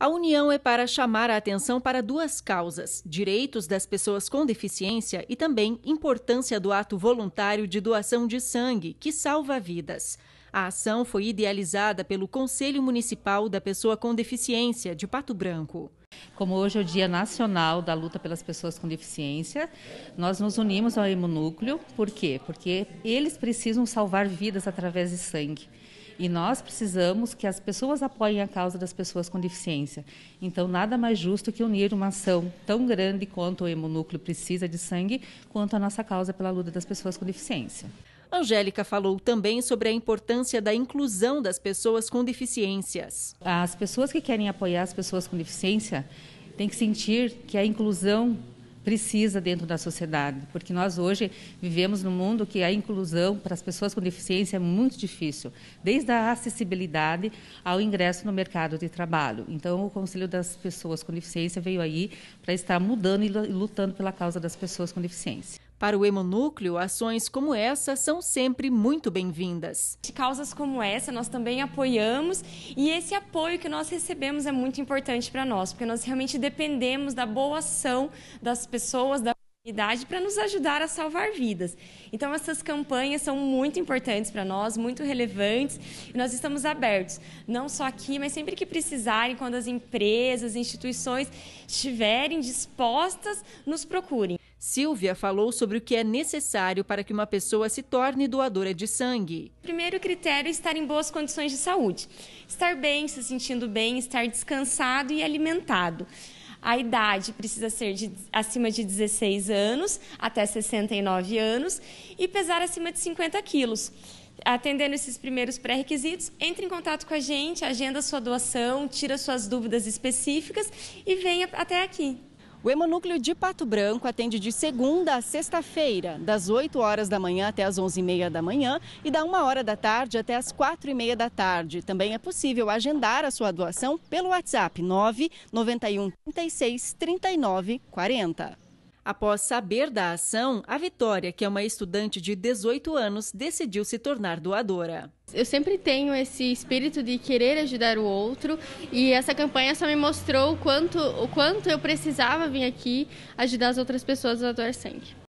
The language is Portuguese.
A união é para chamar a atenção para duas causas: direitos das pessoas com deficiência e também importância do ato voluntário de doação de sangue, que salva vidas. A ação foi idealizada pelo Conselho Municipal da Pessoa com Deficiência de Pato Branco. Como hoje é o Dia Nacional da Luta pelas Pessoas com Deficiência, nós nos unimos ao Hemonúcleo. Por quê? Porque eles precisam salvar vidas através de sangue. E nós precisamos que as pessoas apoiem a causa das pessoas com deficiência. Então, nada mais justo que unir uma ação tão grande quanto o hemonúcleo precisa de sangue, quanto a nossa causa pela luta das pessoas com deficiência. Angélica falou também sobre a importância da inclusão das pessoas com deficiências. As pessoas que querem apoiar as pessoas com deficiência têm que sentir que a inclusão precisa dentro da sociedade, porque nós hoje vivemos num mundo que a inclusão para as pessoas com deficiência é muito difícil, desde a acessibilidade ao ingresso no mercado de trabalho. Então, o Conselho das Pessoas com Deficiência veio aí para estar mudando e lutando pela causa das pessoas com deficiência. Para o hemonúcleo, ações como essa são sempre muito bem-vindas. De causas como essa, nós também apoiamos e esse apoio que nós recebemos é muito importante para nós, porque nós realmente dependemos da boa ação das pessoas, da comunidade, para nos ajudar a salvar vidas. Então, essas campanhas são muito importantes para nós, muito relevantes, e nós estamos abertos, não só aqui, mas sempre que precisarem, quando as empresas, instituições estiverem dispostas, nos procurem. Silvia falou sobre o que é necessário para que uma pessoa se torne doadora de sangue. primeiro critério é estar em boas condições de saúde. Estar bem, se sentindo bem, estar descansado e alimentado. A idade precisa ser de, acima de 16 anos até 69 anos e pesar acima de 50 quilos. Atendendo esses primeiros pré-requisitos, entre em contato com a gente, agenda sua doação, tira suas dúvidas específicas e venha até aqui. O hemonúcleo de Pato Branco atende de segunda a sexta-feira, das 8 horas da manhã até as 11h30 da manhã e da 1 hora da tarde até as 4h30 da tarde. Também é possível agendar a sua doação pelo WhatsApp 991 36 39 40. Após saber da ação, a Vitória, que é uma estudante de 18 anos, decidiu se tornar doadora. Eu sempre tenho esse espírito de querer ajudar o outro e essa campanha só me mostrou o quanto, o quanto eu precisava vir aqui ajudar as outras pessoas a doar sangue.